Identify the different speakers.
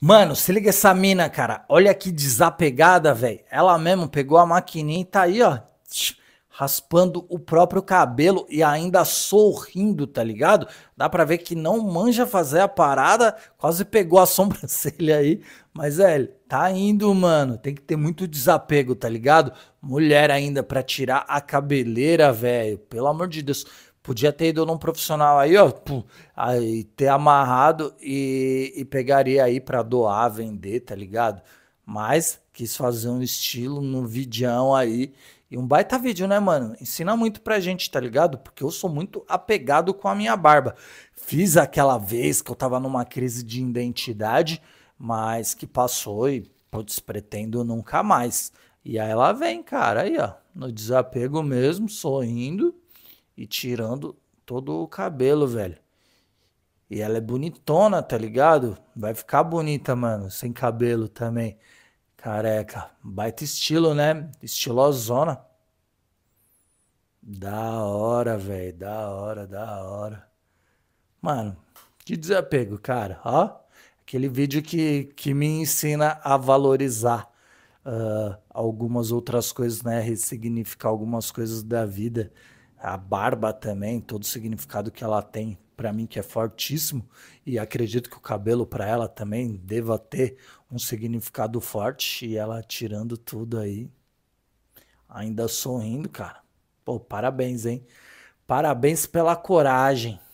Speaker 1: Mano, se liga essa mina, cara. Olha que desapegada, velho. Ela mesmo pegou a maquininha e tá aí, ó, raspando o próprio cabelo e ainda sorrindo, tá ligado? Dá para ver que não manja fazer a parada, quase pegou a sobrancelha aí, mas é, tá indo, mano. Tem que ter muito desapego, tá ligado? Mulher ainda para tirar a cabeleira, velho. Pelo amor de Deus. Podia ter ido num profissional aí, ó, aí ter amarrado e, e pegaria aí para doar, vender, tá ligado? Mas quis fazer um estilo no um vidão aí. E um baita vídeo, né, mano? Ensina muito pra gente, tá ligado? Porque eu sou muito apegado com a minha barba. Fiz aquela vez que eu tava numa crise de identidade, mas que passou e, putz, pretendo nunca mais. E aí ela vem, cara, aí, ó, no desapego mesmo, sorrindo e tirando todo o cabelo, velho. E ela é bonitona, tá ligado? Vai ficar bonita, mano, sem cabelo também. Careca. Baita estilo, né? Estilosona. Da hora, velho. Da hora, da hora. Mano, que desapego, cara. Ó, aquele vídeo que, que me ensina a valorizar uh, algumas outras coisas, né? Ressignificar algumas coisas da vida a barba também, todo o significado que ela tem para mim que é fortíssimo e acredito que o cabelo para ela também deva ter um significado forte e ela tirando tudo aí, ainda sorrindo, cara. Pô, parabéns, hein? Parabéns pela coragem.